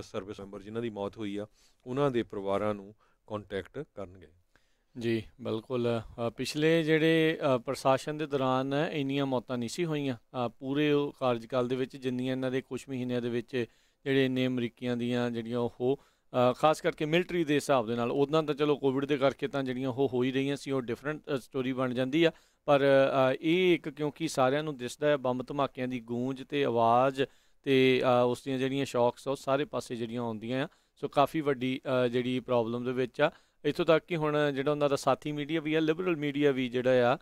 plus service member ਜਿਨ੍ਹਾਂ ਦੀ ਮੌਤ ਹੋਈ ਆ ਉਹਨਾਂ ਦੇ ਪਰਿਵਾਰਾਂ ਨੂੰ ਕੰਟੈਕਟ ਕਰਨਗੇ ਜੀ ਬਿਲਕੁਲ ਪਿਛਲੇ ਜਿਹੜੇ ਪ੍ਰਸ਼ਾਸਨ ਦੇ ਦੌਰਾਨ ਇੰਨੀਆਂ ਮੌਤਾਂ ਨਹੀਂ ਸੀ ਹੋਈਆਂ ਪੂਰੇ ਕਾਰਜਕਾਲ ਦੇ ਵਿੱਚ ਜਿੰਨੀਆਂ ਇਹਨਾਂ ਦੇ ਕੁਝ ਮਹੀਨਿਆਂ ਦੇ ਵਿੱਚ ਜਿਹੜੇ ਨੇ ਅਮਰੀਕੀਆਂ ਦੀਆਂ ਜਿਹੜੀਆਂ ਉਹ ਖਾਸ ਕਰਕੇ ਮਿਲਟਰੀ ਦੇ ਹਿਸਾਬ ਦੇ ਨਾਲ ਉਹਨਾਂ ਤਾਂ ਚਲੋ ਕੋਵਿਡ ਦੇ ਕਰਕੇ ਤਾਂ ਜਿਹੜੀਆਂ ਉਹ ਹੋ ਹੀ ਰਹੀਆਂ ਸੀ ਉਹ ਡਿਫਰੈਂਟ ਸਟੋਰੀ ਬਣ ਜਾਂਦੀ ਆ ਪਰ ਇਹ ਇੱਕ ਕਿਉਂਕਿ ਸਾਰਿਆਂ ਨੂੰ ਦਿਸਦਾ ਹੈ ਬੰਬ ਧਮਾਕਿਆਂ ਦੀ ਗੂੰਜ ਤੇ ਆਵਾਜ਼ ਤੇ ਉਸ ਦੀਆਂ ਜਿਹੜੀਆਂ ਸ਼ੌਕਸ ਉਹ ਸਾਰੇ ਪਾਸੇ ਜਿਹੜੀਆਂ ਆਉਂਦੀਆਂ ਆ ਸੋ ਕਾਫੀ ਵੱਡੀ ਜਿਹੜੀ ਪ੍ਰੋਬਲਮ ਦੇ ਵਿੱਚ ਆ ਇਥੋਂ ਤੱਕ ਕਿ ਹੁਣ ਜਿਹੜਾ ਉਹਨਾਂ ਦਾ ਸਾਥੀ ਮੀਡੀਆ ਵੀ ਆ ਲਿਬਰਲ ਮੀਡੀਆ ਵੀ ਜਿਹੜਾ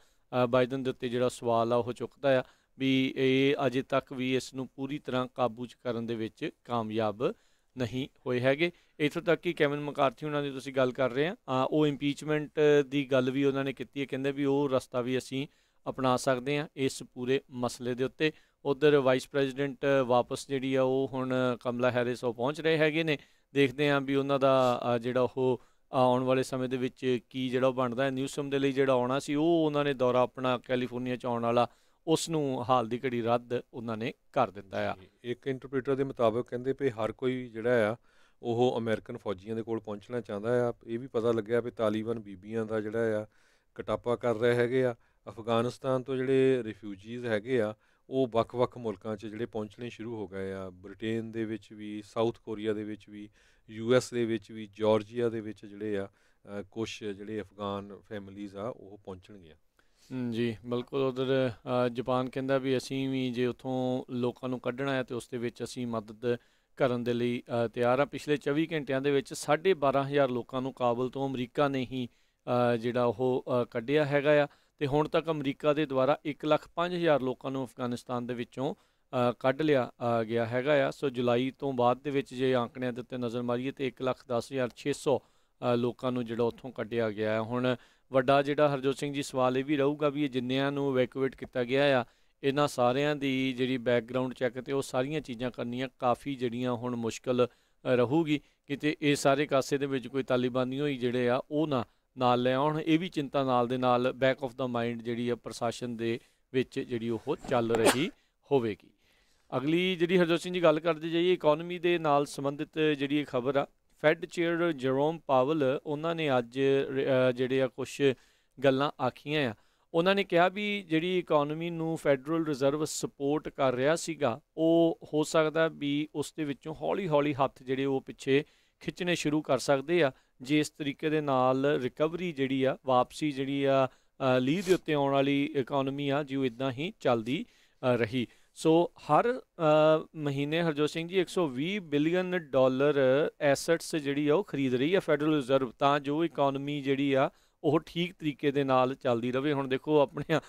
ਆ ਬਾਈਡਨ ਦੇ ਉੱਤੇ ਜਿਹੜਾ ਸਵਾਲ ਆ ਉਹ ਚੁੱਕਦਾ ਆ ਵੀ ਇਹ ਅਜੇ ਤੱਕ ਵੀ ਇਸ ਨੂੰ ਪੂਰੀ ਤਰ੍ਹਾਂ ਕਾਬੂ ਚ ਕਰਨ ਦੇ ਵਿੱਚ ਕਾਮਯਾਬ ਨਹੀਂ ਹੋਏ ਹੈਗੇ ਇਥੋਂ ਤੱਕ ਕਿ ਕੈਵਨ ਮਕਾਰਥੀ ਉਹਨਾਂ ਦੀ ਤੁਸੀਂ ਗੱਲ ਕਰ ਰਹੇ ਆ ਉਹ ਇੰਪੀਚਮੈਂਟ ਦੀ ਗੱਲ ਵੀ ਉਹਨਾਂ ਨੇ ਕੀਤੀ ਹੈ ਕਹਿੰਦੇ ਵੀ ਉਹ ਰਸਤਾ ਵੀ ਅਸੀਂ ਅਪਣਾ ਸਕਦੇ ਆ ਇਸ ਪੂਰੇ ਮਸਲੇ ਦੇ ਉੱਤੇ ਉਧਰ ਵਾਈਸ ਪ੍ਰੈਜ਼ੀਡੈਂਟ ਵਾਪਸ ਜਿਹੜੀ ਆ ਉਹ ਹੁਣ ਕਮਲਾ ਹੈਰਿਸ ਉਹ ਪਹੁੰਚ ਰਹੇ ਹੈਗੇ ਨੇ ਦੇਖਦੇ ਆਂ ਵੀ ਉਹਨਾਂ ਦਾ ਜਿਹੜਾ ਉਹ ਆਉਣ ਵਾਲੇ ਸਮੇਂ ਦੇ ਵਿੱਚ ਕੀ ਜਿਹੜਾ ਬਣਦਾ ਹੈ ਨਿਊਸਮ ਦੇ ਲਈ ਜਿਹੜਾ ਆਉਣਾ ਸੀ ਉਹ ਉਹਨਾਂ ਨੇ ਦੌਰਾ ਆਪਣਾ ਕੈਲੀਫੋਰਨੀਆ ਚ ਆਉਣ ਵਾਲਾ ਉਸ ਨੂੰ ਹਾਲ ਦੀ ਘੜੀ ਰੱਦ ਉਹਨਾਂ ਨੇ ਕਰ ਦਿੱਤਾ ਆ ਇੱਕ ਇੰਟਰਪ੍ਰੀਟਰ ਦੇ ਮੁਤਾਬਕ ਕਹਿੰਦੇ ਪਈ ਹਰ ਕੋਈ ਜਿਹੜਾ ਆ ਉਹ ਅਮਰੀਕਨ ਫੌਜੀਆਂ ਦੇ ਕੋਲ ਪਹੁੰਚਣਾ ਚਾਹੁੰਦਾ ਆ ਇਹ ਵੀ ਪਤਾ ਲੱਗਿਆ ਵੀ ਤਾਲੀਬਾਨ ਬੀਬੀਆਂ ਦਾ ਜਿਹੜਾ ਆ ਕਟਾਪਾ ਕਰ ਰਹੇ ਹੈਗੇ ਆ ਅਫਗਾਨਿਸਤਾਨ ਤੋਂ ਜਿਹੜੇ ਰਿਫਿਊਜੀਜ਼ ਹੈਗੇ ਆ ਉਹ ਵੱਖ-ਵੱਖ ਮੁਲਕਾਂ 'ਚ ਜਿਹੜੇ ਪਹੁੰਚਣੇ ਸ਼ੁਰੂ ਹੋ ਗਏ ਆ ਬ੍ਰਿਟੇਨ ਦੇ ਵਿੱਚ ਵੀ ਸਾਊਥ ਕੋਰੀਆ ਦੇ ਵਿੱਚ ਵੀ ਯੂ ਐਸ ਦੇ ਵਿੱਚ ਵੀ ਜਾਰਜੀਆ ਦੇ ਵਿੱਚ ਜਿਹੜੇ ਆ ਕੁਝ ਜਿਹੜੇ ਅਫਗਾਨ ਫੈਮਿਲੀਜ਼ ਆ ਉਹ ਪਹੁੰਚਣਗੀਆਂ ਜੀ ਬਿਲਕੁਲ ਉਧਰ ਜਾਪਾਨ ਕਹਿੰਦਾ ਵੀ ਅਸੀਂ ਵੀ ਜੇ ਉਥੋਂ ਲੋਕਾਂ ਨੂੰ ਕੱਢਣਾ ਹੈ ਤੇ ਉਸ ਦੇ ਵਿੱਚ ਅਸੀਂ ਮਦਦ ਕਰਨ ਦੇ ਲਈ ਤਿਆਰ ਆ ਪਿਛਲੇ 24 ਘੰਟਿਆਂ ਦੇ ਵਿੱਚ 12500 ਲੋਕਾਂ ਨੂੰ ਕਾਬਲ ਤੋਂ ਅਮਰੀਕਾ ਨੇ ਹੀ ਜਿਹੜਾ ਉਹ ਕੱਢਿਆ ਹੈਗਾ ਆ ਤੇ ਹੁਣ ਤੱਕ ਅਮਰੀਕਾ ਦੇ ਦੁਆਰਾ 1,05,000 ਲੋਕਾਂ ਨੂੰ ਅਫਗਾਨਿਸਤਾਨ ਦੇ ਵਿੱਚੋਂ ਕੱਢ ਲਿਆ ਗਿਆ ਹੈਗਾ ਆ ਸੋ ਜੁਲਾਈ ਤੋਂ ਬਾਅਦ ਦੇ ਵਿੱਚ ਜੇ ਅੰਕੜਿਆਂ ਦੇ ਉੱਤੇ ਨਜ਼ਰ ਮਾਰੀਏ ਤੇ 1,10,600 ਲੋਕਾਂ ਨੂੰ ਜਿਹੜਾ ਉੱਥੋਂ ਕੱਢਿਆ ਗਿਆ ਹੈ ਹੁਣ ਵੱਡਾ ਜਿਹੜਾ ਹਰਜੋਤ ਸਿੰਘ ਜੀ ਸਵਾਲ ਇਹ ਵੀ ਰਹੂਗਾ ਵੀ ਇਹ ਜਿੰਨਿਆਂ ਨੂੰ ਇਵੈਕੂਏਟ ਕੀਤਾ ਗਿਆ ਆ ਇਹਨਾਂ ਸਾਰਿਆਂ ਦੀ ਜਿਹੜੀ ਬੈਕਗ੍ਰਾਉਂਡ ਚੈੱਕ ਤੇ ਉਹ ਸਾਰੀਆਂ ਚੀਜ਼ਾਂ ਕਰਨੀਆਂ ਕਾਫੀ ਜਿਹੜੀਆਂ ਹੁਣ ਮੁਸ਼ਕਲ ਰਹੂਗੀ ਕਿਤੇ ਇਹ ਸਾਰੇ ਕਾਸੇ ਦੇ ਵਿੱਚ ਕੋਈ ਤਾਲਿਬਾਨੀ ਹੋਈ ਜਿਹੜੇ ਆ ਉਹ ਨਾ ਨਾਲ ਲੈ ਆਉਣ ਇਹ ਵੀ ਚਿੰਤਾ ਨਾਲ ਦੇ ਨਾਲ ਬੈਕ ਆਫ ਦਾ ਮਾਈਂਡ ਜਿਹੜੀ ਹੈ ਪ੍ਰਸ਼ਾਸਨ ਦੇ ਵਿੱਚ ਜਿਹੜੀ ਉਹ ਚੱਲ ਰਹੀ ਹੋਵੇਗੀ ਅਗਲੀ ਜਿਹੜੀ ਹਰਜੋਤ ਸਿੰਘ ਜੀ ਗੱਲ ਕਰਦੇ ਜਾਈਏ ਇਕਨੋਮੀ ਦੇ ਨਾਲ ਸੰਬੰਧਿਤ ਜਿਹੜੀ ਖਬਰ ਆ ਫੈਡ ਚੇਅਰ ਜਰੋਮ ਪਾਵਲ ਉਹਨਾਂ ਨੇ ਅੱਜ ਜਿਹੜੇ ਆ ਕੁਝ ਗੱਲਾਂ ਆਖੀਆਂ ਆ ਉਹਨਾਂ ਨੇ ਕਿਹਾ ਵੀ ਜਿਹੜੀ ਇਕਨੋਮੀ ਨੂੰ ਫੈਡਰਲ ਰਿਜ਼ਰਵ ਸਪੋਰਟ ਕਰ ਰਿਹਾ ਸੀਗਾ ਉਹ ਹੋ ਸਕਦਾ ਵੀ ਉਸ ਦੇ ਵਿੱਚੋਂ ਹੌਲੀ-ਹੌਲੀ ਹੱਥ ਜਿਹੜੇ ਉਹ ਪਿੱਛੇ ਖਿੱਚਣੇ ਸ਼ੁਰੂ ਕਰ ਸਕਦੇ ਆ ਜੇ ਇਸ ਤਰੀਕੇ ਦੇ ਨਾਲ ਰਿਕਵਰੀ ਜਿਹੜੀ ਆ ਵਾਪਸੀ ਜਿਹੜੀ ਆ ਲੀਹ ਦੇ ਉੱਤੇ ਆਉਣ ਵਾਲੀ ਇਕਨੋਮੀ ਆ ਜਿਉ ਇਦਾਂ ਹੀ ਚੱਲਦੀ ਰਹੀ ਸੋ ਹਰ ਮਹੀਨੇ ਹਰਜੋਤ ਸਿੰਘ ਜੀ 120 ਬਿਲੀਅਨ ਡਾਲਰ ਐਸੈਟਸ ਜਿਹੜੀ ਆ ਉਹ ਖਰੀਦ ਰਹੀ ਆ ਫੈਡਰਲ ਰਿਜ਼ਰਵ ਤਾਂ ਜੋ ਇਕਨੋਮੀ ਜਿਹੜੀ ਆ ਉਹ ਠੀਕ ਤਰੀਕੇ ਦੇ ਨਾਲ ਚੱਲਦੀ ਰਵੇ ਹੁਣ ਦੇਖੋ ਆਪਣੇ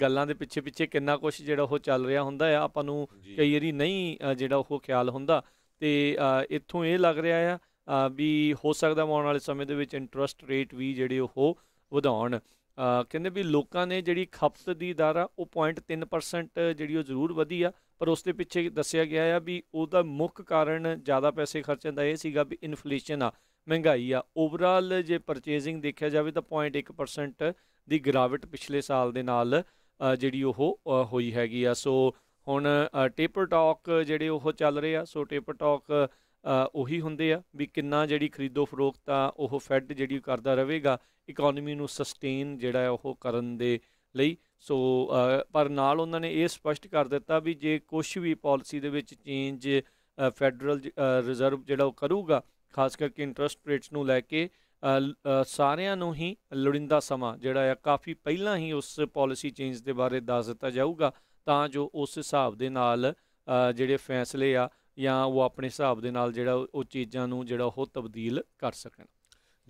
ਗੱਲਾਂ ਦੇ ਪਿੱਛੇ ਪਿੱਛੇ ਕਿੰਨਾ ਕੁਝ ਜਿਹੜਾ ਉਹ ਚੱਲ ਰਿਹਾ ਹੁੰਦਾ ਆ ਆਪਾਂ ਨੂੰ ਕਈ ਵਾਰੀ ਨਹੀਂ ਜਿਹੜਾ ਉਹ ਖਿਆਲ ਹੁੰਦਾ ਤੇ ਇੱਥੋਂ ਇਹ ਲੱਗ ਰਿਹਾ ਆ ਵੀ ਹੋ ਸਕਦਾ ਆਉਣ ਵਾਲੇ ਸਮੇਂ ਦੇ ਵਿੱਚ ਇੰਟਰਸਟ ਰੇਟ ਵੀ ਜਿਹੜੇ ਉਹ ਵਧਾਉਣ ਕਹਿੰਦੇ ਵੀ ਲੋਕਾਂ ਨੇ ਜਿਹੜੀ ਖਪਤ ਦੀ ਦਰ ਆ ਉਹ 0.3% ਜਿਹੜੀ ਉਹ ਜ਼ਰੂਰ ਵਧੀ ਆ ਪਰ ਉਸ ਦੇ ਪਿੱਛੇ ਦੱਸਿਆ ਗਿਆ ਆ ਵੀ ਉਹਦਾ ਮੁੱਖ ਕਾਰਨ ਜ਼ਿਆਦਾ ਪੈਸੇ ਖਰਚਣ ਦਾ ਇਹ ਸੀਗਾ ਵੀ ਇਨਫਲੇਸ਼ਨ ਆ ਮਹਿੰਗਾਈ ਆ ਓਵਰਆਲ ਜੇ ਪਰਚੇਜ਼ਿੰਗ ਦੇਖਿਆ ਜਾਵੇ ਤਾਂ 0.1% ਦੀ ਗਿਰਾਵਟ ਪਿਛਲੇ ਸਾਲ ਦੇ ਨਾਲ ਜਿਹੜੀ ਉਹ ਹੋਈ ਹੈਗੀ ਆ ਸੋ ਹੁਣ ਟੇਪਰ ਟਾਕ ਜਿਹੜੇ ਉਹ ਚੱਲ ਰਹੇ ਆ ਸੋ ਟੇਪਰ ਟਾਕ ਉਹੀ ਹੁੰਦੇ ਆ ਵੀ ਕਿੰਨਾ ਜਿਹੜੀ ਖਰੀਦੋ ਫਰੋਖਤ ਆ ਉਹ ਫੈਡ ਜਿਹੜੀ ਕਰਦਾ ਰਹੇਗਾ ਇਕਨੋਮੀ ਨੂੰ ਸਸਟੇਨ ਜਿਹੜਾ ਉਹ ਕਰਨ ਦੇ ਲਈ ਸੋ ਪਰ ਨਾਲ ਉਹਨਾਂ ਨੇ ਇਹ ਸਪਸ਼ਟ ਕਰ ਦਿੱਤਾ ਵੀ ਜੇ ਕੁਝ ਵੀ ਪਾਲਿਸੀ ਦੇ ਵਿੱਚ ਚੇਂਜ ਫੈਡਰਲ ਰਿਜ਼ਰਵ ਜਿਹੜਾ ਉਹ ਕਰੂਗਾ ਖਾਸ ਕਰਕੇ ਇੰਟਰਸਟ ਰੇਟਸ ਨੂੰ ਲੈ ਕੇ ਸਾਰਿਆਂ ਨੂੰ ਹੀ ਲੋੜਿੰਦਾ ਸਮਾਂ ਜਿਹੜਾ ਆ ਕਾਫੀ ਪਹਿਲਾਂ ਹੀ ਉਸ ਪਾਲਿਸੀ ਚੇਂਜ ਦੇ ਬਾਰੇ ਦੱਸ ਦਿੱਤਾ ਜਾਊਗਾ ਤਾਂ ਜੋ ਉਸ ਹਿਸਾਬ ਦੇ ਨਾਲ ਜਿਹੜੇ ਫੈਸਲੇ ਆ ਜਾਂ ਉਹ ਆਪਣੇ ਹਿਸਾਬ ਦੇ ਨਾਲ ਜਿਹੜਾ ਉਹ ਚੀਜ਼ਾਂ ਨੂੰ ਜਿਹੜਾ ਉਹ ਤਬਦੀਲ ਕਰ ਸਕਣ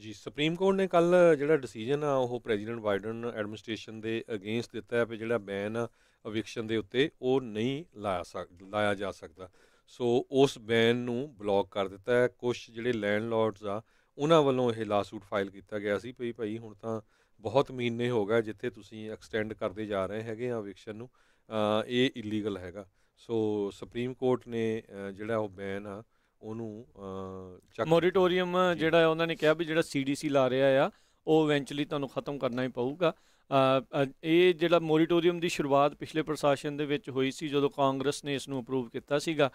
ਜੀ ਸੁਪਰੀਮ ਕੋਰਟ ਨੇ ਕੱਲ ਜਿਹੜਾ ਡਿਸੀਜਨ ਆ ਉਹ ਪ੍ਰੈਜ਼ੀਡੈਂਟ ਬਾਈਡਨ ਐਡਮਿਨਿਸਟ੍ਰੇਸ਼ਨ ਦੇ ਅਗੇਂਸਟ ਦਿੱਤਾ ਹੈ ਕਿ ਜਿਹੜਾ ਬੈਨ ਅਵਿਕਸ਼ਨ ਦੇ ਉੱਤੇ ਉਹ ਨਹੀਂ ਲਾਇਆ ਸਕਦਾ ਲਾਇਆ ਜਾ ਸਕਦਾ ਸੋ ਉਸ ਬੈਨ ਨੂੰ ਬਲੌਕ ਕਰ ਦਿੱਤਾ ਹੈ ਕੁਝ ਜਿਹੜੇ ਲੈਂਡਲੋਰਡਸ ਆ ਉਹਨਾਂ ਵੱਲੋਂ ਇਹ ਲਾਸੂਟ ਫਾਈਲ ਕੀਤਾ ਗਿਆ ਸੀ ਭਈ ਭਈ ਹੁਣ ਤਾਂ ਬਹੁਤ ਮਹੀਨੇ ਹੋ ਗਏ ਜਿੱਥੇ ਤੁਸੀਂ ਐਕਸਟੈਂਡ ਕਰਦੇ ਜਾ ਰਹੇ ਹੈਗੇ ਆ ਅਵਿਕਸ਼ਨ ਨੂੰ ਇਹ ਇਲੀਗਲ ਹੈਗਾ ਸੋ ਸੁਪਰੀਮ ਕੋਰਟ ਨੇ ਜਿਹੜਾ ਉਹ ਬੈਨ ਆ ਉਹਨੂੰ ਚੱਕ ਮੋਰੀਟੋਰੀਅਮ ਜਿਹੜਾ ਉਹਨਾਂ ਨੇ ਕਿਹਾ ਵੀ ਜਿਹੜਾ ਸੀਡੀਸੀ ਲਾ ਰਿਹਾ ਆ ਉਹ ਇਵੈਂਚੁਅਲੀ ਤੁਹਾਨੂੰ ਖਤਮ ਕਰਨਾ ਹੀ ਪਊਗਾ ਇਹ ਜਿਹੜਾ ਮੋਰੀਟੋਰੀਅਮ ਦੀ ਸ਼ੁਰੂਆਤ ਪਿਛਲੇ ਪ੍ਰਸ਼ਾਸਨ ਦੇ ਵਿੱਚ ਹੋਈ ਸੀ ਜਦੋਂ ਕਾਂਗਰਸ ਨੇ ਇਸ ਨੂੰ ਅਪਰੂਵ ਕੀਤਾ ਸੀਗਾ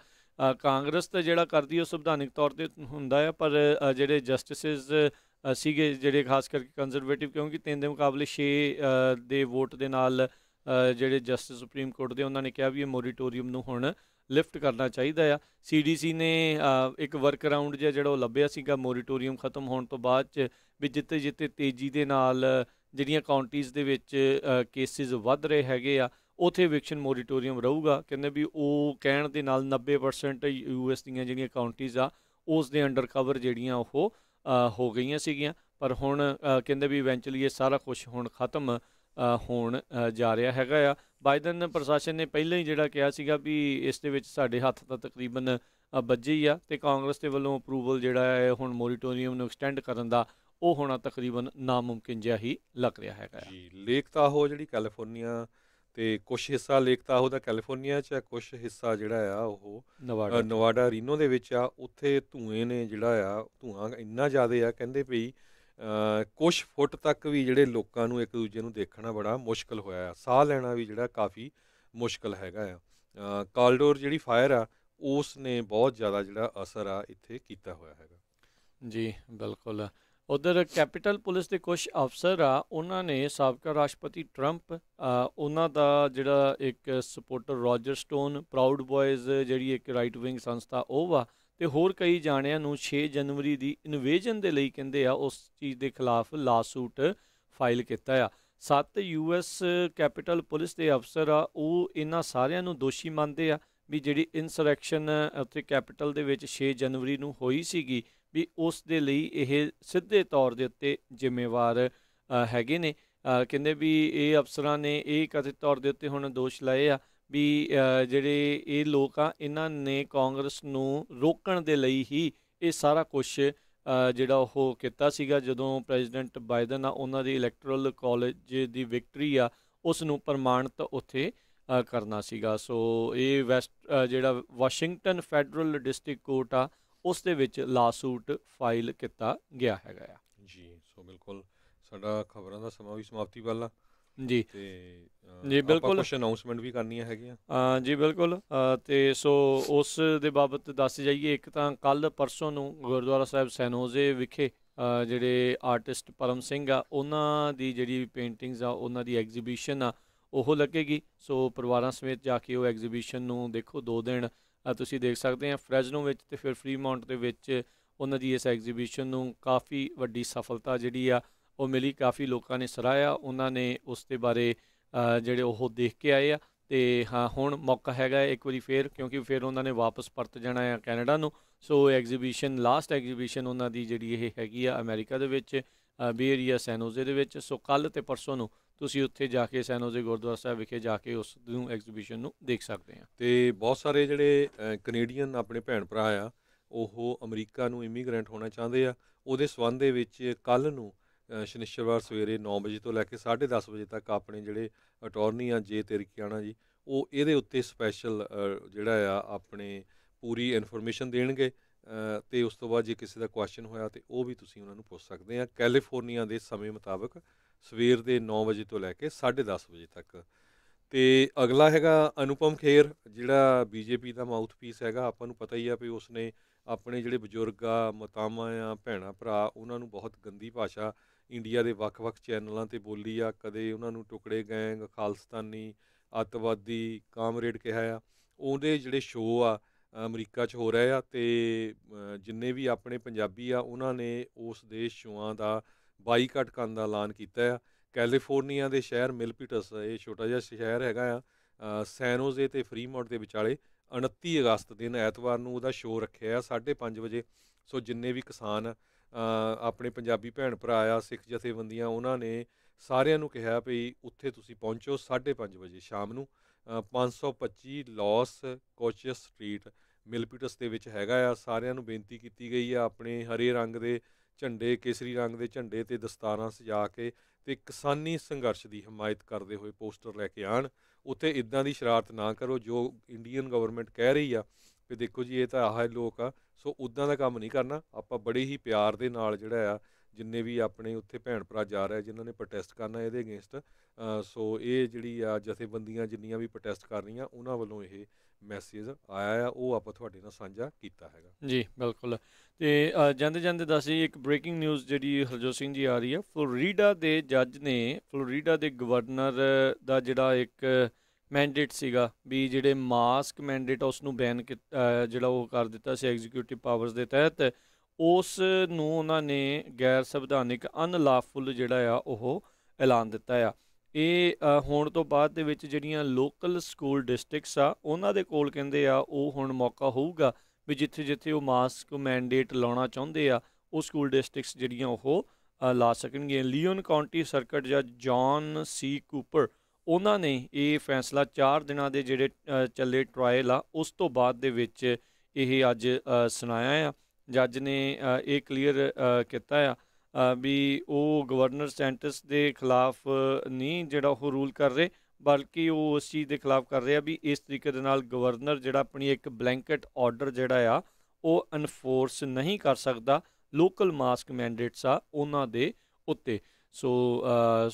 ਕਾਂਗਰਸ ਤੇ ਜਿਹੜਾ ਕਰਦੀ ਉਹ ਸੰਵਿਧਾਨਿਕ ਤੌਰ ਤੇ ਹੁੰਦਾ ਆ ਪਰ ਜਿਹੜੇ ਜਸਟਿਸਸ ਸੀਗੇ ਜਿਹੜੇ ਖਾਸ ਕਰਕੇ ਕੰਜ਼ਰਵੇਟਿਵ ਕਿਉਂਕਿ ਤਿੰਨ ਦੇ ਮੁਕਾਬਲੇ 6 ਦੇ ਵੋਟ ਦੇ ਨਾਲ ਜਿਹੜੇ ਜਸਟਿਸ ਸੁਪਰੀਮ ਕੋਰਟ ਦੇ ਉਹਨਾਂ ਨੇ ਕਿਹਾ ਵੀ ਇਹ ਮੋਰੀਟੋਰੀਅਮ ਨੂੰ ਹੁਣ ਲਿਫਟ ਕਰਨਾ ਚਾਹੀਦਾ ਆ ਸੀਡੀਸੀ ਨੇ ਇੱਕ ਵਰਕ ਅਰਾਊਂਡ ਜਿਹੜਾ ਉਹ ਲੱਭਿਆ ਸੀਗਾ ਮੋਰੀਟੋਰੀਅਮ ਖਤਮ ਹੋਣ ਤੋਂ ਬਾਅਦ ਚ ਵੀ ਜਿੱਤੇ ਜਿੱਤੇ ਤੇਜ਼ੀ ਦੇ ਨਾਲ ਜਿਹੜੀਆਂ ਕਾਉਂਟੀਆਂ ਦੇ ਵਿੱਚ ਕੇਸਿਸ ਵੱਧ ਰਹੇ ਹੈਗੇ ਆ ਉਥੇ ਵਿਕਸ਼ਨ ਮੋਰੀਟੋਰੀਅਮ ਰਹੂਗਾ ਕਹਿੰਦੇ ਵੀ ਉਹ ਕਹਿਣ ਦੇ ਨਾਲ 90% ਯੂਐਸ ਦੀਆਂ ਜਿਹੜੀਆਂ ਕਾਉਂਟੀਆਂ ਆ ਉਸ ਦੇ ਅੰਡਰ ਕਵਰ ਜਿਹੜੀਆਂ ਉਹ ਹੋ ਗਈਆਂ ਸੀਗੀਆਂ ਪਰ ਹੁਣ ਕਹਿੰਦੇ ਵੀ ਇਵੈਂਚੁਅਲੀ ਇਹ ਸਾਰਾ ਕੁਝ ਹੁਣ ਖਤਮ ਹੋਣ ਜਾ ਰਿਹਾ ਹੈਗਾ ਆ ਬਾਈਡਨ ਪ੍ਰਸ਼ਾਸਨ ਨੇ ਪਹਿਲਾਂ ਹੀ ਜਿਹੜਾ ਕਿਹਾ ਸੀਗਾ ਵੀ ਇਸ ਦੇ ਵਿੱਚ ਸਾਡੇ ਹੱਥ ਤਾਂ ਤਕਰੀਬਨ ਬੱਜੇ ਹੀ ਆ ਤੇ ਕਾਂਗਰਸ ਦੇ ਵੱਲੋਂ ਅਪਰੂਵਲ ਜਿਹੜਾ ਹੈ ਹੁਣ ਮੋਰੀਟੋਰੀਅਮ ਨੂੰ ਐਕਸਟੈਂਡ ਕਰਨ ਦਾ ਉਹ ਹੋਣਾ ਤਕਰੀਬਨ ਨਾਮੁਮਕਿਨ ਜਿਹਾ ਹੀ ਲੱਗ ਰਿਹਾ ਹੈਗਾ ਜੀ ਲੇਕਤਾ ਹੋ ਜਿਹੜੀ ਕੈਲੀਫੋਰਨੀਆ ਤੇ ਕੁਝ ਹਿੱਸਾ ਲੇਕਤਾ ਹੋ ਦਾ ਕੈਲੀਫੋਰਨੀਆ ਚ ਕੁਝ ਹਿੱਸਾ ਜਿਹੜਾ ਆ ਉਹ ਨਵਾਡਾ ਰੀਨੋ ਦੇ ਵਿੱਚ ਆ ਉੱਥੇ ਧੂਏ ਨੇ ਜਿਹੜਾ ਆ ਧੂਆਂ ਇੰਨਾ ਜ਼ਿਆਦਾ ਆ ਕਹਿੰਦੇ ਪਈ ਕੁਝ ਫੁੱਟ ਤੱਕ ਵੀ ਜਿਹੜੇ ਲੋਕਾਂ ਨੂੰ ਇੱਕ ਦੂਜੇ ਨੂੰ ਦੇਖਣਾ ਬੜਾ ਮੁਸ਼ਕਲ ਹੋਇਆ ਆ ਸਾਹ ਲੈਣਾ ਵੀ ਜਿਹੜਾ ਕਾਫੀ ਮੁਸ਼ਕਲ ਹੈਗਾ ਆ ਕਾਲਡੋਰ ਜਿਹੜੀ ਫਾਇਰ ਆ ਉਸ ਨੇ ਬਹੁਤ ਜ਼ਿਆਦਾ ਜਿਹੜਾ ਅਸਰ ਆ ਇੱਥੇ ਕੀਤਾ ਹੋਇਆ ਹੈਗਾ ਜੀ ਬਿਲਕੁਲ ਉਧਰ ਕੈਪੀਟਲ ਪੁਲਿਸ ਦੇ ਕੁਝ ਅਫਸਰ ਆ ਉਹਨਾਂ ਨੇ ਸਾਬਕਾ ਰਾਸ਼ਟਰਪਤੀ ਟਰੰਪ ਉਹਨਾਂ ਦਾ ਜਿਹੜਾ ਇੱਕ supporter Roger Stone Proud Boys ਜਿਹੜੀ ਇੱਕ ਰਾਈਟ ਵਿੰਗ ਸੰਸਥਾ ਉਹ ਆ ਤੇ ਹੋਰ ਕਈ ਜਾਣਿਆਂ ਨੂੰ 6 ਜਨਵਰੀ ਦੀ ਇਨਵੇਜਨ ਦੇ ਲਈ ਕਹਿੰਦੇ ਆ ਉਸ ਚੀਜ਼ ਦੇ ਖਿਲਾਫ ਲਾਸੂਟ ਫਾਈਲ ਕੀਤਾ ਆ ਸੱਤ ਯੂਐਸ ਕੈਪੀਟਲ ਪੁਲਿਸ ਦੇ ਅਫਸਰ ਆ ਉਹ ਇਹਨਾਂ ਸਾਰਿਆਂ ਨੂੰ ਦੋਸ਼ੀ ਮੰਨਦੇ ਆ ਵੀ ਜਿਹੜੀ ਇਨਸਰੈਕਸ਼ਨ ਉੱਥੇ ਕੈਪੀਟਲ ਦੇ ਵਿੱਚ 6 ਜਨਵਰੀ ਨੂੰ ਹੋਈ ਸੀਗੀ ਵੀ ਉਸ ਦੇ ਲਈ ਇਹ ਸਿੱਧੇ ਤੌਰ ਦੇ ਉੱਤੇ ਜ਼ਿੰਮੇਵਾਰ ਹੈਗੇ ਨੇ ਕਹਿੰਦੇ ਵੀ ਇਹ ਅਫਸਰਾਂ ਨੇ ਇਹ ਕਥਿਤ ਤੌਰ ਦੇ ਉੱਤੇ ਹੁਣ ਦੋਸ਼ ਲਾਏ ਆ ਵੀ ਜਿਹੜੇ ਇਹ ਲੋਕ ਆ ਇਹਨਾਂ ਨੇ ਕਾਂਗਰਸ ਨੂੰ ਰੋਕਣ ਦੇ ਲਈ ਹੀ ਇਹ ਸਾਰਾ ਕੁਝ ਜਿਹੜਾ ਉਹ ਕੀਤਾ ਸੀਗਾ ਜਦੋਂ ਪ੍ਰੈਜ਼ੀਡੈਂਟ ਬਾਈਡਨ ਆ ਉਹਨਾਂ ਦੀ ਇਲੈਕਟਰਲ ਕਾਲਜ ਦੀ ਵਿਕਟਰੀ ਆ ਉਸ ਨੂੰ ਪ੍ਰਮਾਣਿਤ ਉੱਥੇ ਕਰਨਾ ਸੀਗਾ ਸੋ ਇਹ ਵੈਸਟ ਜਿਹੜਾ ਵਾਸ਼ਿੰਗਟਨ ਫੈਡਰਲ ਡਿਸਟ੍ਰਿਕਟ ਕੋਰਟ ਆ ਉਸ ਦੇ ਵਿੱਚ ਲਾਸੂਟ ਫਾਈਲ ਕੀਤਾ ਗਿਆ ਹੈਗਾ ਜੀ ਸੋ ਬਿਲਕੁਲ ਸਾਡਾ ਖਬਰਾਂ ਦਾ ਸਮਾਂ ਵੀ ਸਮਾਪਤੀ ਵੱਲ ਆ ਜੀ ਤੇ ਜੀ ਬਿਲਕੁਲ ਕੁਝ ਅਨਾਉਂਸਮੈਂਟ ਵੀ ਕਰਨੀਆਂ ਹੈਗੀਆਂ ਜੀ ਬਿਲਕੁਲ ਤੇ ਸੋ ਉਸ ਦੇ ਬਾਬਤ ਦੱਸ ਜਾਈਏ ਇੱਕ ਤਾਂ ਕੱਲ ਪਰਸੋਂ ਨੂੰ ਗੁਰਦੁਆਰਾ ਸਾਹਿਬ ਸੈਨੋਜ਼ੇ ਵਿਖੇ ਜਿਹੜੇ ਆਰਟਿਸਟ ਪਰਮ ਸਿੰਘ ਆ ਉਹਨਾਂ ਦੀ ਜਿਹੜੀ ਪੇਂਟਿੰਗਸ ਆ ਉਹਨਾਂ ਦੀ ਐਗਜ਼ੀਬਿਸ਼ਨ ਆ ਉਹ ਲੱਗੇਗੀ ਸੋ ਪਰਿਵਾਰਾਂ ਸਮੇਤ ਜਾ ਕੇ ਉਹ ਐਗਜ਼ੀਬਿਸ਼ਨ ਨੂੰ ਦੇਖੋ ਦੋ ਦਿਨ ਤੁਸੀਂ ਦੇਖ ਸਕਦੇ ਆ ਫ੍ਰੈਜ਼ਨੋ ਵਿੱਚ ਤੇ ਫਿਰ ਮਾਉਂਟ ਦੇ ਵਿੱਚ ਉਹਨਾਂ ਦੀ ਇਸ ਐਗਜ਼ੀਬਿਸ਼ਨ ਨੂੰ ਕਾਫੀ ਵੱਡੀ ਸਫਲਤਾ ਜਿਹੜੀ ਆ ਉਹ ਮਿਲੀ ਕਾਫੀ ਲੋਕਾਂ ਨੇ ਸਰਾਇਆ ਉਹਨਾਂ ਨੇ ਉਸ ਦੇ ਬਾਰੇ ਜਿਹੜੇ ਉਹ ਦੇਖ ਕੇ ਆਏ ਆ ਤੇ ਹਾਂ ਹੁਣ ਮੌਕਾ ਹੈਗਾ ਇੱਕ ਵਾਰੀ ਫੇਰ ਕਿਉਂਕਿ ਫੇਰ ਉਹਨਾਂ ਨੇ ਵਾਪਸ ਪਰਤ ਜਾਣਾ ਹੈ ਕੈਨੇਡਾ ਨੂੰ ਸੋ ਐਗਜ਼ੀਬਿਸ਼ਨ ਲਾਸਟ ਐਗਜ਼ੀਬਿਸ਼ਨ ਉਹਨਾਂ ਦੀ ਜਿਹੜੀ ਇਹ ਹੈਗੀ ਆ ਅਮਰੀਕਾ ਦੇ ਵਿੱਚ ਬੇਰੀਆ ਸੈਨੋਜ਼ੇ ਦੇ ਵਿੱਚ ਸੋ ਕੱਲ ਤੇ ਪਰਸੋਂ ਨੂੰ ਤੁਸੀਂ ਉੱਥੇ ਜਾ ਕੇ ਸੈਨੋਜ਼ੇ ਗੁਰਦੁਆਰਾ ਸਾਹਿਬ ਵਿਖੇ ਜਾ ਕੇ ਉਸ ਨੂੰ ਐਗਜ਼ੀਬਿਸ਼ਨ ਨੂੰ ਦੇਖ ਸਕਦੇ ਆ ਤੇ ਬਹੁਤ ਸਾਰੇ ਜਿਹੜੇ ਕੈਨੇਡੀਅਨ ਆਪਣੇ ਭੈਣ ਭਰਾ ਆ ਉਹ ਅਮਰੀਕਾ ਨੂੰ ਇਮੀਗ੍ਰੈਂਟ ਹੋਣਾ ਚਾਹੁੰਦੇ ਆ ਉਹਦੇ ਸਬੰਧ ਦੇ ਵਿੱਚ ਕੱਲ ਨੂੰ ਸ਼ਨੀਚਰਵਾਰ ਸਵੇਰੇ 9 ਵਜੇ ਤੋਂ ਲੈ ਕੇ 10:30 ਵਜੇ ਤੱਕ ਆਪਣੇ ਜਿਹੜੇ ਅਟਾਰਨੀ ਆ ਜੇ ਤਿਰਕਿਆਣਾ ਜੀ ਉਹ ਇਹਦੇ ਉੱਤੇ ਸਪੈਸ਼ਲ ਜਿਹੜਾ ਆ ਆਪਣੇ ਪੂਰੀ ਇਨਫੋਰਮੇਸ਼ਨ ਦੇਣਗੇ ਤੇ ਉਸ ਤੋਂ ਬਾਅਦ ਜੇ ਕਿਸੇ ਦਾ ਕੁਐਸਚਨ ਹੋਇਆ ਤੇ ਉਹ ਵੀ ਤੁਸੀਂ ਉਹਨਾਂ ਨੂੰ ਪੁੱਛ ਸਕਦੇ ਆ ਕੈਲੀਫੋਰਨੀਆ ਦੇ ਸਮੇਂ ਮੁਤਾਬਕ ਸਵੇਰ ਦੇ 9 ਵਜੇ ਤੋਂ ਲੈ ਕੇ 10:30 ਵਜੇ ਤੱਕ ਤੇ ਅਗਲਾ ਹੈਗਾ ਅਨੁਪਮ ਖੇਰ ਜਿਹੜਾ ਬੀਜੇਪੀ ਦਾ ਮਾਊਥ ਪੀਸ ਹੈਗਾ ਆਪਾਂ ਨੂੰ ਪਤਾ ਹੀ ਆ ਵੀ ਉਸਨੇ ਆਪਣੇ ਜਿਹੜੇ ਬਜ਼ੁਰਗ ਆ ਮਤਾਮਾ ਆ ਭੈਣਾ ਭਰਾ ਉਹਨਾਂ ਨੂੰ ਬਹੁਤ ਗੰਦੀ ਭਾਸ਼ਾ ਇੰਡੀਆ ਦੇ ਵੱਖ-ਵੱਖ ਚੈਨਲਾਂ ਤੇ ਬੋਲੀ ਆ ਕਦੇ ਉਹਨਾਂ ਨੂੰ ਟੁਕੜੇ ਗੈਂਗ ਖਾਲਸਤਾਨੀ ਅਤਵਾਦੀ ਕਾਮਰੇਡ ਕਿਹਾ ਆ ਉਹਦੇ ਜਿਹੜੇ ਸ਼ੋਅ ਆ ਅਮਰੀਕਾ 'ਚ ਹੋ ਰਹੇ ਆ ਤੇ ਜਿੰਨੇ ਵੀ ਆਪਣੇ ਪੰਜਾਬੀ ਆ ਉਹਨਾਂ ਨੇ ਉਸ ਦੇਸ਼ ਸ਼ੋਆਂ ਦਾ ਬਾਈਕਾਟ ਕਰਨ ਦਾ ਐਲਾਨ ਕੀਤਾ ਆ ਕੈਲੀਫੋਰਨੀਆ ਦੇ ਸ਼ਹਿਰ ਮਿਲਪੀਟਸ ਇਹ ਛੋਟਾ ਜਿਹਾ ਸ਼ਹਿਰ ਹੈਗਾ ਆ ਸੈਨੋਜ਼ੇ ਤੇ ਫਰੀਮੌਂਟ ਦੇ ਵਿਚਾਲੇ 29 ਅਗਸਤ ਦਿਨ ਐਤਵਾਰ ਨੂੰ ਉਹਦਾ ਸ਼ੋਅ ਰੱਖਿਆ ਆ 5:30 ਵਜੇ ਸੋ ਜਿੰਨੇ ਵੀ ਕਿਸਾਨ ਆਪਣੇ ਪੰਜਾਬੀ ਭੈਣ ਭਰਾ ਆ ਸਿੱਖ ਜਥੇਬੰਦੀਆਂ ਉਹਨਾਂ ਨੇ ਸਾਰਿਆਂ ਨੂੰ ਕਿਹਾ ਵੀ ਉੱਥੇ ਤੁਸੀਂ ਪਹੁੰਚੋ 5:30 ਵਜੇ ਸ਼ਾਮ ਨੂੰ 525 ਲਾਸ ਕੋਚਸ ਸਟਰੀਟ ਮਿਲਪੀਟਸ ਦੇ ਵਿੱਚ ਹੈਗਾ ਆ ਸਾਰਿਆਂ ਨੂੰ ਬੇਨਤੀ ਕੀਤੀ ਗਈ ਆ ਆਪਣੇ ਹਰੇ ਰੰਗ ਦੇ ਝੰਡੇ ਕੇਸਰੀ ਰੰਗ ਦੇ ਝੰਡੇ ਤੇ ਦਸਤਾਰਾਂ ਸਜਾ ਕੇ ਤੇ ਕਿਸਾਨੀ ਸੰਘਰਸ਼ ਦੀ ਹਮਾਇਤ ਕਰਦੇ ਹੋਏ ਪੋਸਟਰ ਲੈ ਕੇ ਆਣ ਉੱਥੇ ਇਦਾਂ ਦੀ ਸ਼ਰਾਰਤ ਨਾ ਕਰੋ ਜੋ ਇੰਡੀਅਨ ਗਵਰਨਮੈਂਟ ਕਹਿ ਰਹੀ ਆ ਵੀ ਦੇਖੋ ਜੀ ਇਹ ਤਾਂ ਆਹ ਲੋਕ ਆ ਸੋ ਉਦਾਂ ਦਾ ਕੰਮ ਨਹੀਂ ਕਰਨਾ ਆਪਾਂ ਬੜੇ ਹੀ ਪਿਆਰ ਦੇ ਨਾਲ ਜਿਹੜਾ ਆ ਜਿੰਨੇ ਵੀ ਆਪਣੇ ਉੱਥੇ ਭੈਣ ਭਰਾ ਜਾ ਰਹੇ ਜਿਨ੍ਹਾਂ ਨੇ ਪ੍ਰੋਟੈਸਟ ਕਰਨਾ ਇਹਦੇ ਅਗੇਂਸਟ ਸੋ ਇਹ ਜਿਹੜੀ ਆ ਜਥੇਬੰਦੀਆਂ ਜਿੰਨੀਆਂ ਵੀ ਪ੍ਰੋਟੈਸਟ ਕਰ ਰਹੀਆਂ ਉਹਨਾਂ ਵੱਲੋਂ ਇਹ ਮੈਸੇਜ ਆਇਆ ਆ ਉਹ ਆਪਾਂ ਤੁਹਾਡੇ ਨਾਲ ਸਾਂਝਾ ਕੀਤਾ ਹੈਗਾ ਜੀ ਬਿਲਕੁਲ ਤੇ ਜਾਂਦੇ ਜਾਂਦੇ ਦੱਸ ਜੀ ਇੱਕ ਬ੍ਰੇਕਿੰਗ ਨਿਊਜ਼ ਜਿਹੜੀ ਹਰਜੋਤ ਸਿੰਘ ਜੀ ਆ ਰਹੀ ਹੈ ਫਲੋਰੀਡਾ ਦੇ ਜੱਜ ਨੇ ਫਲੋਰੀਡਾ ਦੇ ਗਵਰਨਰ ਦਾ ਜਿਹੜਾ ਇੱਕ ਮੈਂਡੇਟ ਸੀਗਾ ਵੀ ਜਿਹੜੇ ਮਾਸਕ ਮੈਂਡੇਟ ਉਸ ਨੂੰ ਬੈਨ ਜਿਹੜਾ ਉਹ ਕਰ ਦਿੱਤਾ ਸੀ ਐਗਜ਼ੀਕਿਊਟਿਵ ਪਾਵਰਸ ਦੇ ਤਹਿਤ ਉਸ ਨੂੰ ਉਹਨਾਂ ਨੇ ਗੈਰ ਸੰਵਿਧਾਨਿਕ ਅਨਲਾਫੁਲ ਜਿਹੜਾ ਆ ਉਹ ਐਲਾਨ ਦਿੱਤਾ ਆ ਇਹ ਹੋਣ ਤੋਂ ਬਾਅਦ ਦੇ ਵਿੱਚ ਜਿਹੜੀਆਂ ਲੋਕਲ ਸਕੂਲ ਡਿਸਟ੍ਰਿਕਟਸ ਆ ਉਹਨਾਂ ਦੇ ਕੋਲ ਕਹਿੰਦੇ ਆ ਉਹ ਹੁਣ ਮੌਕਾ ਹੋਊਗਾ ਵੀ ਜਿੱਥੇ ਜਿੱਥੇ ਉਹ ਮਾਸਕ ਮੈਂਡੇਟ ਲਾਉਣਾ ਚਾਹੁੰਦੇ ਆ ਉਹ ਸਕੂਲ ਡਿਸਟ੍ਰਿਕਟਸ ਜਿਹੜੀਆਂ ਉਹ ਲਾ ਸਕਣਗੇ ਲਿਓਨ ਕਾਉਂਟੀ ਸਰਕਟ ਜੱਜ ਜੌਨ ਸੀ ਕੂਪਰ ਉਹਨਾਂ ਨੇ ਇਹ ਫੈਸਲਾ 4 ਦਿਨਾਂ ਦੇ ਜਿਹੜੇ ਚੱਲੇ ਟ੍ਰਾਇਲ ਆ ਉਸ ਤੋਂ ਬਾਅਦ ਦੇ ਵਿੱਚ ਇਹ ਅੱਜ ਸੁਣਾਇਆ ਆ ਜੱਜ ਨੇ ਇਹ ਕਲੀਅਰ ਕੀਤਾ ਆ ਵੀ ਉਹ ਗਵਰਨਰ ਸੈਂਟਸ ਦੇ ਖਿਲਾਫ ਨਹੀਂ ਜਿਹੜਾ ਉਹ ਰੂਲ ਕਰ ਰਹੇ ਬਲਕਿ ਉਹ ਉਸ ਚੀਜ਼ ਦੇ ਖਿਲਾਫ ਕਰ ਰਹੇ ਆ ਵੀ ਇਸ ਤਰੀਕੇ ਦੇ ਨਾਲ ਗਵਰਨਰ ਜਿਹੜਾ ਆਪਣੀ ਇੱਕ ਬਲੈਂਕਟ ਆਰਡਰ ਜਿਹੜਾ ਆ ਉਹ ਅਨਫੋਰਸ ਨਹੀਂ ਕਰ ਸਕਦਾ ਲੋਕਲ ਮਾਸਕ ਮੈਂਡੇਟਸ ਆ ਉਹਨਾਂ ਦੇ ਉੱਤੇ ਸੋ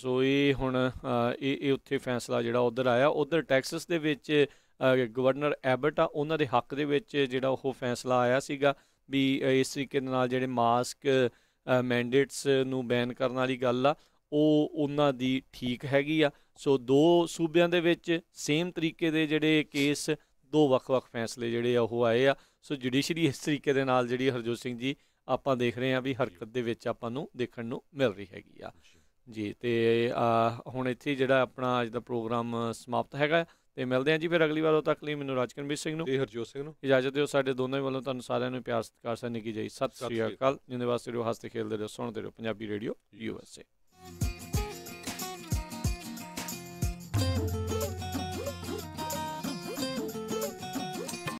ਸੋ ਇਹ ਹੁਣ ਇਹ ਇਹ ਉੱਥੇ ਫੈਸਲਾ ਜਿਹੜਾ ਉਧਰ ਆਇਆ ਉਧਰ ਟੈਕਸਸ ਦੇ ਵਿੱਚ ਗਵਰਨਰ ਐਬਟ ਆ ਉਹਨਾਂ ਦੇ ਹੱਕ ਦੇ ਵਿੱਚ ਜਿਹੜਾ ਉਹ ਫੈਸਲਾ ਆਇਆ ਸੀਗਾ ਵੀ ਇਸ ਤਰੀਕੇ ਨਾਲ ਜਿਹੜੇ ਮਾਸਕ ਮੈਂਡੇਟਸ ਨੂੰ ਬੈਨ ਕਰਨ ਵਾਲੀ ਗੱਲ ਆ ਉਹ ਉਹਨਾਂ ਦੀ ਠੀਕ ਹੈਗੀ ਆ ਸੋ ਦੋ ਸੂਬਿਆਂ ਦੇ ਵਿੱਚ ਸੇਮ ਤਰੀਕੇ ਦੇ ਜਿਹੜੇ ਕੇਸ ਦੋ ਵੱਖ-ਵੱਖ ਫੈਸਲੇ ਜਿਹੜੇ ਆ ਉਹ ਆਏ ਆ ਸੋ ਜੁਡੀਸ਼ਰੀ ਇਸ ਤਰੀਕੇ ਦੇ ਨਾਲ ਜਿਹੜੀ ਹਰਜੋਤ ਸਿੰਘ ਜੀ ਆਪਾਂ ਦੇਖ ਰਹੇ ਹਾਂ ਵੀ ਹਰਕਤ ਦੇ ਵਿੱਚ ਆਪਾਂ ਨੂੰ ਦੇਖਣ ਨੂੰ ਮਿਲ ਰਹੀ ਹੈਗੀ ਆ ਜੀ ਤੇ ਆ ਹੁਣ ਇੱਥੇ ਜਿਹੜਾ ਆਪਣਾ ਅੱਜ ਦਾ ਪ੍ਰੋਗਰਾਮ ਸਮਾਪਤ ਹੈਗਾ ਤੇ ਮਿਲਦੇ ਹਾਂ ਜੀ ਫਿਰ ਅਗਲੀ ਵਾਰ ਉਹ ਤੱਕ ਲਈ ਮੈਨੂੰ ਰਾਜਕਨਵੀਰ ਸਿੰਘ ਨੂੰ ਤੇ ਹਰਜੋਤ ਸਿੰਘ ਨੂੰ ਇਜਾਜ਼ਤ ਦਿਓ ਸਾਡੇ ਦੋਨਾਂ ਵੱਲੋਂ ਤੁਹਾਨੂੰ ਸਾਰਿਆਂ ਨੂੰ ਪਿਆਰ ਸਤਿਕਾਰ ਸਾਨੀ ਕੀ ਜਾਈ ਸਤਿ ਸ੍ਰੀ ਅਕਾਲ ਜਿੰਦੇ ਵਾਸਤੇ ਰਹੋ ਹੱਸਦੇ ਖੇਲਦੇ ਰਹੋ ਸੁਣਦੇ ਰਹੋ ਪੰਜਾਬੀ ਰੇਡੀਓ ਯੂਐਸਏ